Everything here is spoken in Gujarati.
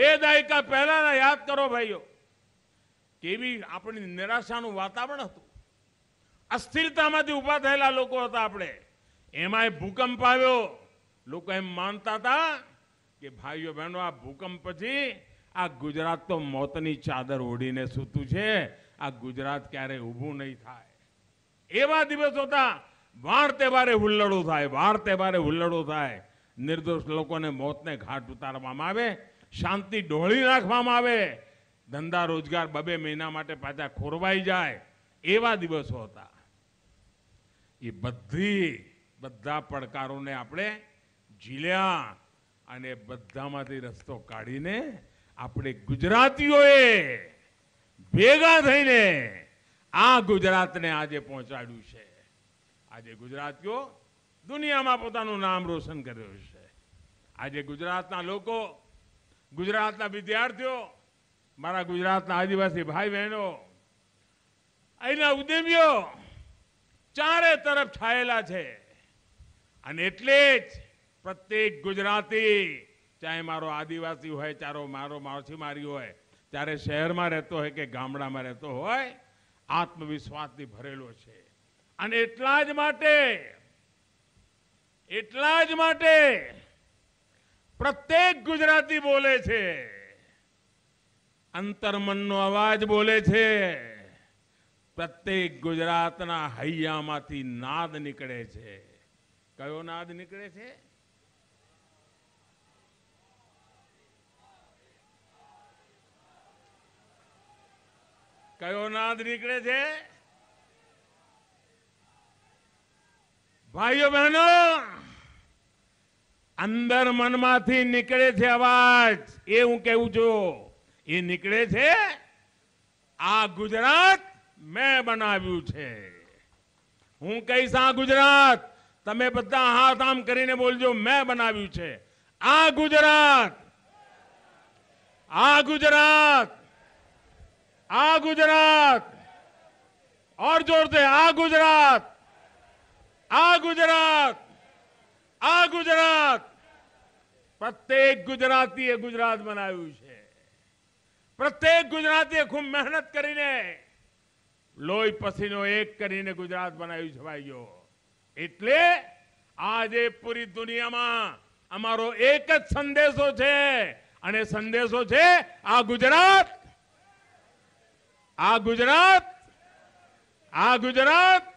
બે દાયકા પહેલાના યાદ કરો ભાઈઓ કેવી આપણી નિરાશાનું વાતાવરણ હતું અસ્થિરતામાંથી ઊભા થયેલા લોકો હતા આપણે એમાંય ભૂકંપ આવ્યો લોકો એમ માનતા હતા કે ભાઈઓ બહેનો આ ભૂકંપ પછી આ ગુજરાત તો મોતની ચાદર ઓઢીને સૂતું છે આ ગુજરાત ક્યારેય ઊભું નહીં થાય એવા દિવસો હતા વાણ તહેવારે હુલ્લડો થાય વાણ તહેવારે હુલ્લડો થાય નિર્દોષ લોકોને મોતને ઘાટ ઉતારવામાં આવે શાંતિ ડોળી નાખવામાં આવે ધંધા રોજગાર બબે મહિના માટે પાછા ખોરવાઈ જાય એવા દિવસો હતા એ બધી બધા પડકારોને આપણે ઝીલ્યા અને બધામાંથી રસ્તો કાઢીને આપણે ગુજરાતીઓએ ભેગા થઈને આ ગુજરાતને આજે પહોંચાડ્યું છે આજે ગુજરાતીઓ દુનિયામાં પોતાનું નામ રોશન કર્યું છે આજે ગુજરાતના લોકો ગુજરાતના વિદ્યાર્થીઓ મારા ગુજરાતના આદિવાસી ભાઈ બહેનો અહીંના ઉદ્યમીઓ ચારે તરફ છાયેલા છે અને એટલે જ પ્રત્યેક ગુજરાતી ચાહે મારો આદિવાસી હોય ચારો મારો માછીમારી હોય ત્યારે શહેરમાં રહેતો હોય કે ગામડામાં રહેતો હોય આત્મવિશ્વાસથી ભરેલો છે અને એટલા જ માટે એટલા જ માટે પ્રત્યેક ગુજરાતી બોલે છે અંતર્મનનો અવાજ બોલે છે પ્રત્યેક ગુજરાતના હૈયામાંથી નાદ નીકળે છે કયો નાદ નીકળે છે કયો નાદ નીકળે છે ભાઈઓ બહેનો અંદર મનમાંથી નીકળે છે અવાજ એ હું કેવું છું એ નીકળે છે આ ગુજરાત મેં બનાવ્યું છે હું કહીશ આ ગુજરાત તમે બધા હાથ આમ કરીને બોલજો મેં બનાવ્યું છે આ ગુજરાત આ ગુજરાત આ ગુજરાત ઓર જોર છે આ ગુજરાત આ ગુજરાત આ ગુજરાત પ્રત્યેક ગુજરાતીએ ગુજરાત બનાવ્યું છે પ્રત્યેક ગુજરાતીએ ખૂબ મહેનત કરીને લોહી પસીનો એક કરીને ગુજરાત બનાવ્યું છે ભાઈઓ એટલે આજે પૂરી દુનિયામાં અમારો એક જ સંદેશો છે અને સંદેશો છે આ ગુજરાત આ ગુજરાત આ ગુજરાત